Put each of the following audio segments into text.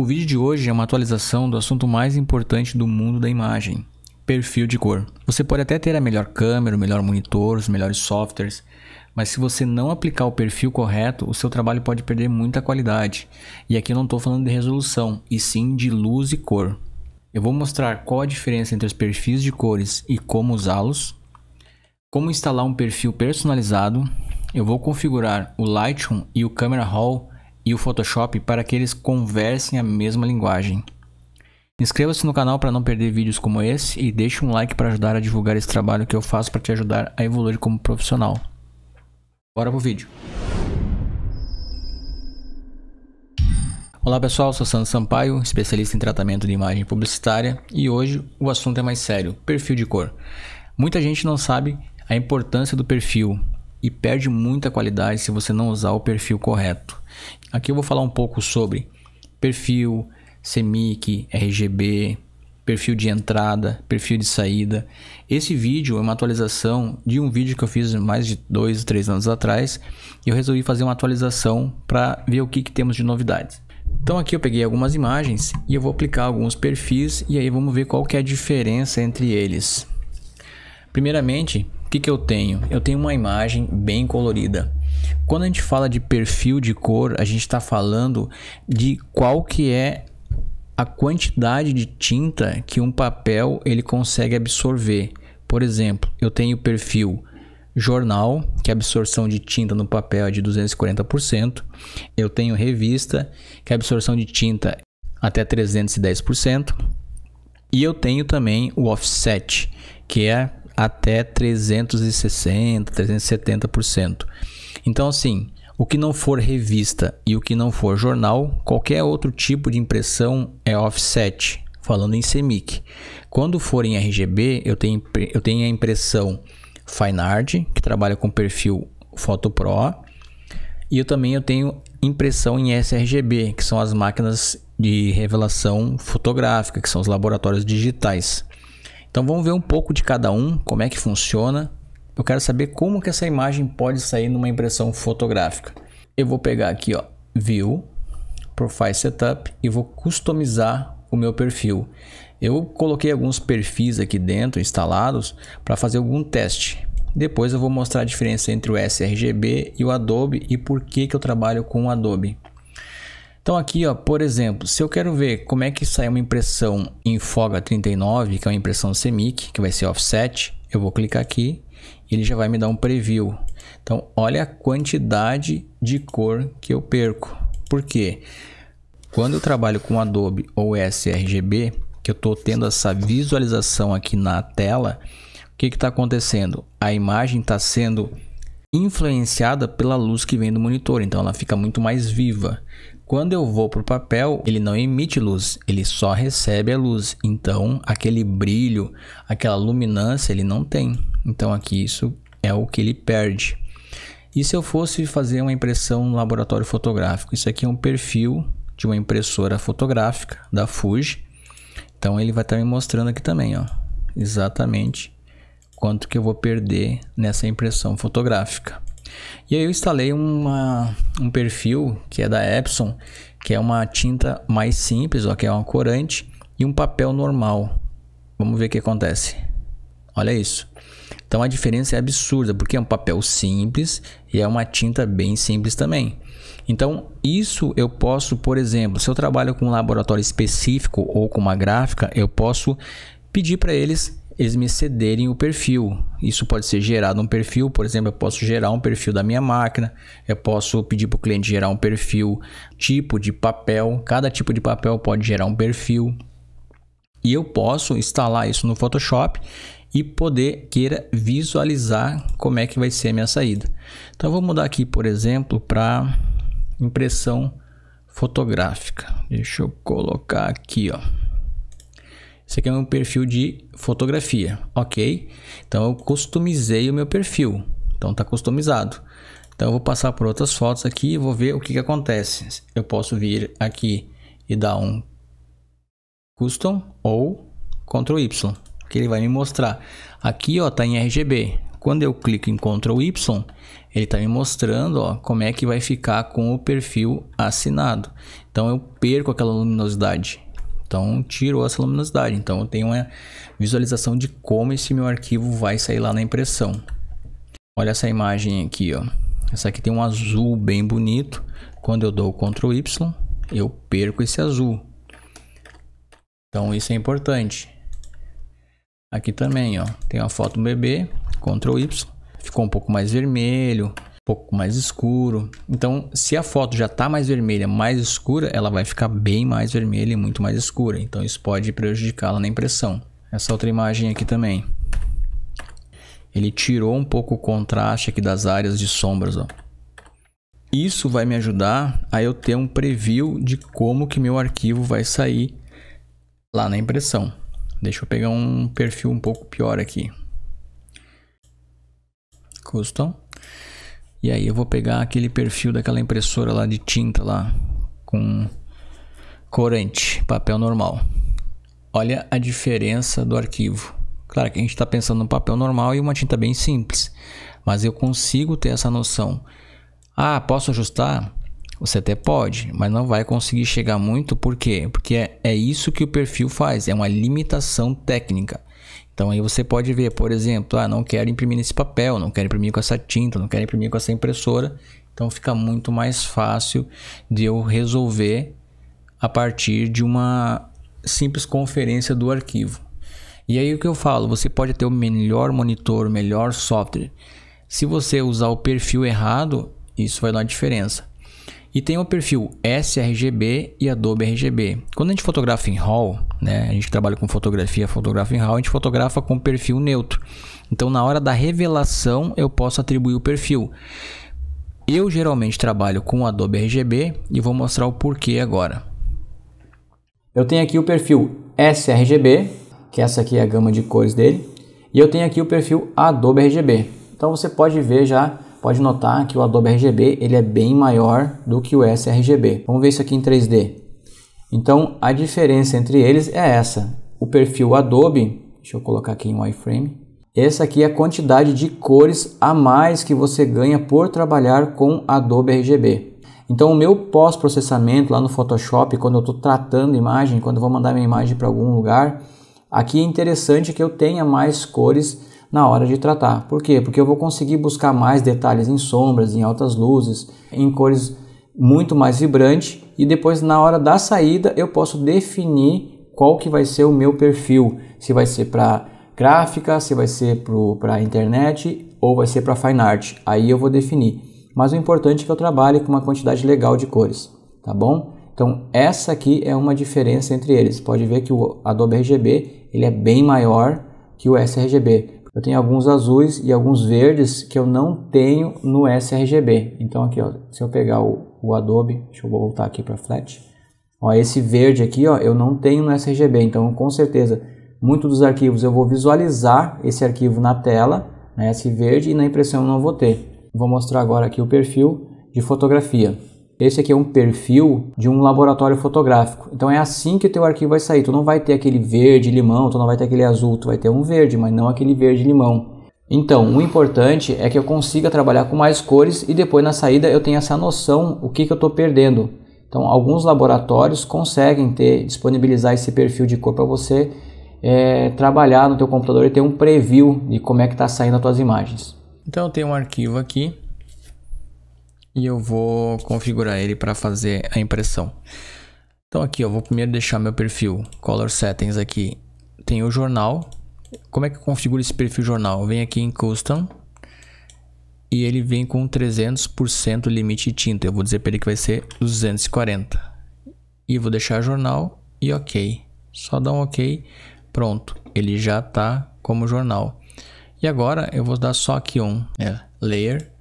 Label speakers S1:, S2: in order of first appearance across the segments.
S1: O vídeo de hoje é uma atualização do assunto mais importante do mundo da imagem, perfil de cor. Você pode até ter a melhor câmera, o melhor monitor, os melhores softwares, mas se você não aplicar o perfil correto, o seu trabalho pode perder muita qualidade. E aqui eu não estou falando de resolução, e sim de luz e cor. Eu vou mostrar qual a diferença entre os perfis de cores e como usá-los, como instalar um perfil personalizado, eu vou configurar o Lightroom e o Camera Raw e o Photoshop para que eles conversem a mesma linguagem. Inscreva-se no canal para não perder vídeos como esse e deixe um like para ajudar a divulgar esse trabalho que eu faço para te ajudar a evoluir como profissional. Bora pro vídeo. Olá pessoal, sou Sandro Sampaio, especialista em tratamento de imagem publicitária e hoje o assunto é mais sério, perfil de cor. Muita gente não sabe a importância do perfil e perde muita qualidade se você não usar o perfil correto. Aqui eu vou falar um pouco sobre perfil, CMYK, RGB, perfil de entrada, perfil de saída. Esse vídeo é uma atualização de um vídeo que eu fiz mais de dois, três anos atrás e eu resolvi fazer uma atualização para ver o que, que temos de novidades. Então aqui eu peguei algumas imagens e eu vou aplicar alguns perfis e aí vamos ver qual que é a diferença entre eles. Primeiramente, o que, que eu tenho? Eu tenho uma imagem bem colorida. Quando a gente fala de perfil de cor, a gente está falando de qual que é a quantidade de tinta que um papel ele consegue absorver. Por exemplo, eu tenho o perfil jornal, que é a absorção de tinta no papel é de 240%. Eu tenho revista, que é a absorção de tinta até 310%. E eu tenho também o offset, que é até 360, 370%. Então, assim, o que não for revista e o que não for jornal, qualquer outro tipo de impressão é offset, falando em CMYK. Quando for em RGB, eu tenho, eu tenho a impressão FineArt, que trabalha com perfil Photo Pro, e eu também eu tenho impressão em sRGB, que são as máquinas de revelação fotográfica, que são os laboratórios digitais. Então vamos ver um pouco de cada um, como é que funciona eu quero saber como que essa imagem pode sair numa impressão fotográfica. Eu vou pegar aqui, ó, View, Profile Setup e vou customizar o meu perfil. Eu coloquei alguns perfis aqui dentro instalados para fazer algum teste. Depois eu vou mostrar a diferença entre o sRGB e o Adobe e por que, que eu trabalho com o Adobe. Então aqui, ó, por exemplo, se eu quero ver como é que sai uma impressão em Foga 39, que é uma impressão CMYK, que vai ser offset, eu vou clicar aqui ele já vai me dar um preview. Então, olha a quantidade de cor que eu perco. Por quê? Quando eu trabalho com Adobe ou sRGB, que eu estou tendo essa visualização aqui na tela, o que está acontecendo? A imagem está sendo influenciada pela luz que vem do monitor, então ela fica muito mais viva. Quando eu vou para o papel, ele não emite luz, ele só recebe a luz. Então, aquele brilho, aquela luminância, ele não tem. Então aqui isso é o que ele perde. E se eu fosse fazer uma impressão no laboratório fotográfico? Isso aqui é um perfil de uma impressora fotográfica da Fuji. Então ele vai estar me mostrando aqui também, ó, exatamente quanto que eu vou perder nessa impressão fotográfica. E aí eu instalei uma, um perfil que é da Epson, que é uma tinta mais simples, ó, que é uma corante e um papel normal. Vamos ver o que acontece. Olha isso. Então a diferença é absurda, porque é um papel simples e é uma tinta bem simples também. Então, isso eu posso, por exemplo, se eu trabalho com um laboratório específico ou com uma gráfica, eu posso pedir para eles eles me cederem o perfil. Isso pode ser gerado um perfil, por exemplo, eu posso gerar um perfil da minha máquina, eu posso pedir para o cliente gerar um perfil, tipo de papel, cada tipo de papel pode gerar um perfil. E eu posso instalar isso no Photoshop e poder queira visualizar como é que vai ser a minha saída. Então eu vou mudar aqui, por exemplo, para impressão fotográfica. Deixa eu colocar aqui, ó. Esse aqui é um perfil de fotografia, ok? Então eu customizei o meu perfil, então está customizado. Então eu vou passar por outras fotos aqui e vou ver o que, que acontece. Eu posso vir aqui e dar um custom ou Ctrl Y. Que ele vai me mostrar. Aqui, ó, tá em RGB. Quando eu clico em Ctrl Y, ele está me mostrando ó, como é que vai ficar com o perfil assinado. Então eu perco aquela luminosidade. Então tiro essa luminosidade. Então eu tenho uma visualização de como esse meu arquivo vai sair lá na impressão. Olha essa imagem aqui, ó. Essa aqui tem um azul bem bonito. Quando eu dou Ctrl Y, eu perco esse azul. Então isso é importante. Aqui também, ó, tem uma foto do bebê, Ctrl Y, ficou um pouco mais vermelho, um pouco mais escuro. Então, se a foto já está mais vermelha, mais escura, ela vai ficar bem mais vermelha e muito mais escura. Então, isso pode prejudicá-la na impressão. Essa outra imagem aqui também. Ele tirou um pouco o contraste aqui das áreas de sombras, ó. Isso vai me ajudar a eu ter um preview de como que meu arquivo vai sair lá na impressão. Deixa eu pegar um perfil um pouco pior aqui. Custom. E aí eu vou pegar aquele perfil daquela impressora lá de tinta lá com corante, papel normal. Olha a diferença do arquivo. Claro que a gente está pensando no papel normal e uma tinta bem simples, mas eu consigo ter essa noção. Ah, posso ajustar? Você até pode, mas não vai conseguir chegar muito, por quê? Porque é, é isso que o perfil faz, é uma limitação técnica. Então aí você pode ver, por exemplo, ah, não quero imprimir nesse papel, não quero imprimir com essa tinta, não quero imprimir com essa impressora. Então fica muito mais fácil de eu resolver a partir de uma simples conferência do arquivo. E aí o que eu falo, você pode ter o melhor monitor, o melhor software. Se você usar o perfil errado, isso vai dar diferença. E tem o perfil sRGB e Adobe RGB. Quando a gente fotografa em RAW, né, a gente trabalha com fotografia, fotografa em RAW, a gente fotografa com perfil neutro. Então, na hora da revelação, eu posso atribuir o perfil. Eu geralmente trabalho com Adobe RGB e vou mostrar o porquê agora. Eu tenho aqui o perfil sRGB, que é essa aqui é a gama de cores dele, e eu tenho aqui o perfil Adobe RGB. Então você pode ver já pode notar que o Adobe RGB ele é bem maior do que o sRGB. Vamos ver isso aqui em 3D. Então a diferença entre eles é essa. O perfil Adobe, deixa eu colocar aqui em wireframe, essa aqui é a quantidade de cores a mais que você ganha por trabalhar com Adobe RGB. Então o meu pós-processamento lá no Photoshop, quando eu estou tratando imagem, quando eu vou mandar minha imagem para algum lugar, aqui é interessante que eu tenha mais cores na hora de tratar. Por quê? Porque eu vou conseguir buscar mais detalhes em sombras, em altas luzes, em cores muito mais vibrantes e depois na hora da saída eu posso definir qual que vai ser o meu perfil, se vai ser para gráfica, se vai ser para internet ou vai ser para fine art. Aí eu vou definir. Mas o importante é que eu trabalhe com uma quantidade legal de cores, tá bom? Então essa aqui é uma diferença entre eles. Pode ver que o Adobe RGB ele é bem maior que o sRGB. Eu tenho alguns azuis e alguns verdes que eu não tenho no sRGB. Então aqui, ó, se eu pegar o, o Adobe, deixa eu voltar aqui para Flat. Ó, esse verde aqui, ó, eu não tenho no sRGB. Então com certeza, muitos dos arquivos eu vou visualizar esse arquivo na tela, né, esse verde, e na impressão eu não vou ter. Vou mostrar agora aqui o perfil de fotografia esse aqui é um perfil de um laboratório fotográfico. Então é assim que o teu arquivo vai sair. Tu não vai ter aquele verde limão, tu não vai ter aquele azul, tu vai ter um verde, mas não aquele verde limão. Então, o importante é que eu consiga trabalhar com mais cores e depois na saída eu tenha essa noção o que, que eu estou perdendo. Então, alguns laboratórios conseguem ter disponibilizar esse perfil de cor para você é, trabalhar no teu computador e ter um preview de como é que está saindo as tuas imagens. Então, eu tenho um arquivo aqui e eu vou configurar ele para fazer a impressão. Então aqui eu vou primeiro deixar meu perfil Color Settings aqui. Tem o jornal. Como é que eu configuro esse perfil jornal? vem aqui em Custom e ele vem com 300% limite de tinta. Eu vou dizer para ele que vai ser 240. E vou deixar jornal e OK. Só dá um OK. Pronto, ele já está como jornal. E agora eu vou dar só aqui um é, layer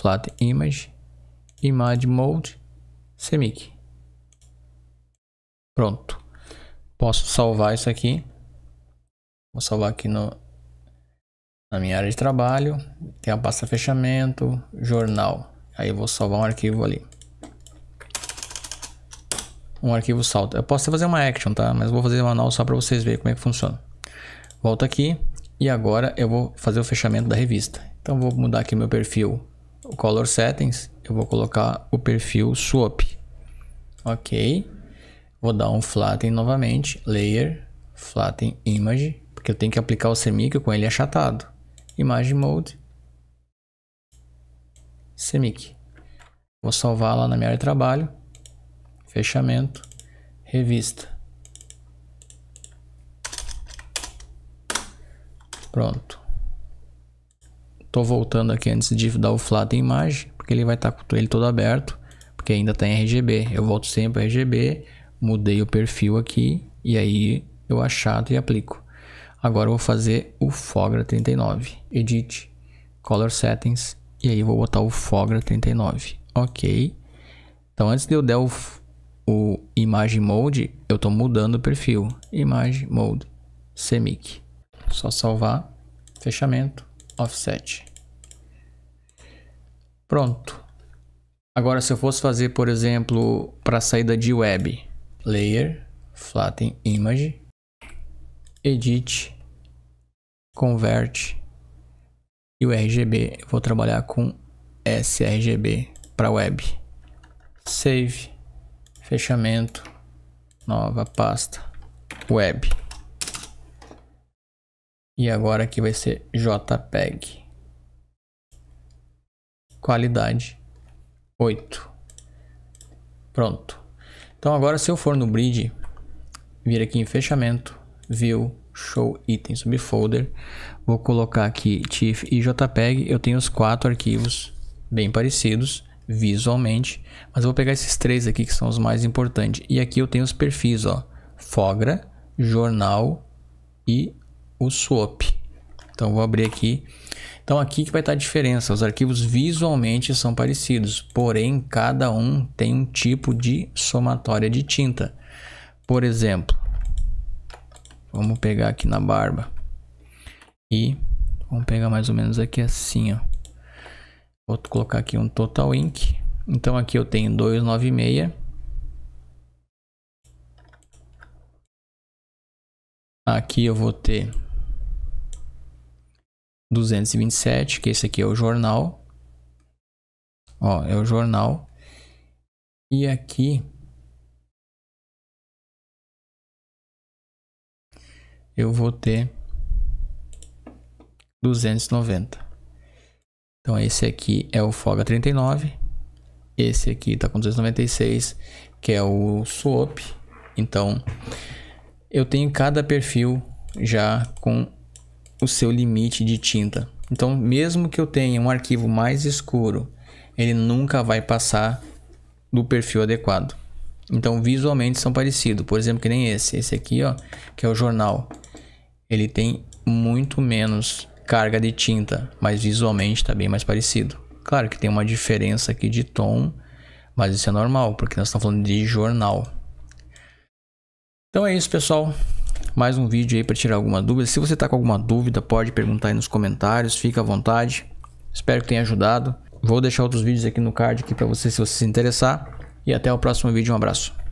S1: flat image, image mode, semic. Pronto. Posso salvar isso aqui. Vou salvar aqui no, na minha área de trabalho. Tem a pasta fechamento, jornal. Aí eu vou salvar um arquivo ali. Um arquivo salta. Eu posso fazer uma action, tá? Mas vou fazer manual só para vocês verem como é que funciona. Volto aqui. E agora eu vou fazer o fechamento da revista. Então vou mudar aqui meu perfil o Color Settings, eu vou colocar o perfil Swap. Ok. Vou dar um Flatten novamente, Layer, Flatten Image, porque eu tenho que aplicar o Semic com ele é achatado. Image Mode, Semic. Vou salvar lá na minha área de trabalho, fechamento, revista. Pronto. Estou voltando aqui antes de dar o flat em imagem, porque ele vai estar tá com ele todo aberto, porque ainda tem tá RGB. Eu volto sempre RGB, mudei o perfil aqui e aí eu achato e aplico. Agora eu vou fazer o Fogra 39, Edit, Color Settings e aí vou botar o Fogra 39. Ok. Então antes de eu dar o, o Image Mode, eu estou mudando o perfil. Image Mode, Semic. Só salvar, fechamento, offset. Pronto. Agora, se eu fosse fazer, por exemplo, para saída de web, layer, flatten image, edit, convert e o RGB. vou trabalhar com sRGB para web. Save, fechamento, nova pasta, web. E agora aqui vai ser JPEG qualidade 8. Pronto. Então agora se eu for no bridge, vir aqui em fechamento, view, show item subfolder, vou colocar aqui TIFF e JPEG, eu tenho os quatro arquivos bem parecidos visualmente, mas eu vou pegar esses três aqui que são os mais importantes. E aqui eu tenho os perfis, ó, Fogra, Jornal e o Swap. Então vou abrir aqui então aqui que vai estar a diferença. Os arquivos visualmente são parecidos, porém cada um tem um tipo de somatória de tinta. Por exemplo, vamos pegar aqui na barba e vamos pegar mais ou menos aqui assim, ó. Vou colocar aqui um total ink. Então aqui eu tenho 296 Aqui eu vou ter 227, que esse aqui é o jornal. Ó, é o jornal. E aqui eu vou ter 290. Então esse aqui é o Foga 39. Esse aqui tá com 296, que é o Swap. Então eu tenho cada perfil já com o seu limite de tinta. Então, mesmo que eu tenha um arquivo mais escuro, ele nunca vai passar do perfil adequado. Então, visualmente são parecidos. Por exemplo, que nem esse. Esse aqui, ó, que é o jornal. Ele tem muito menos carga de tinta, mas visualmente está bem mais parecido. Claro que tem uma diferença aqui de tom, mas isso é normal, porque nós estamos falando de jornal. Então é isso, pessoal mais um vídeo aí para tirar alguma dúvida. Se você está com alguma dúvida, pode perguntar aí nos comentários, fica à vontade. Espero que tenha ajudado. Vou deixar outros vídeos aqui no card aqui para você se você se interessar. E até o próximo vídeo, um abraço.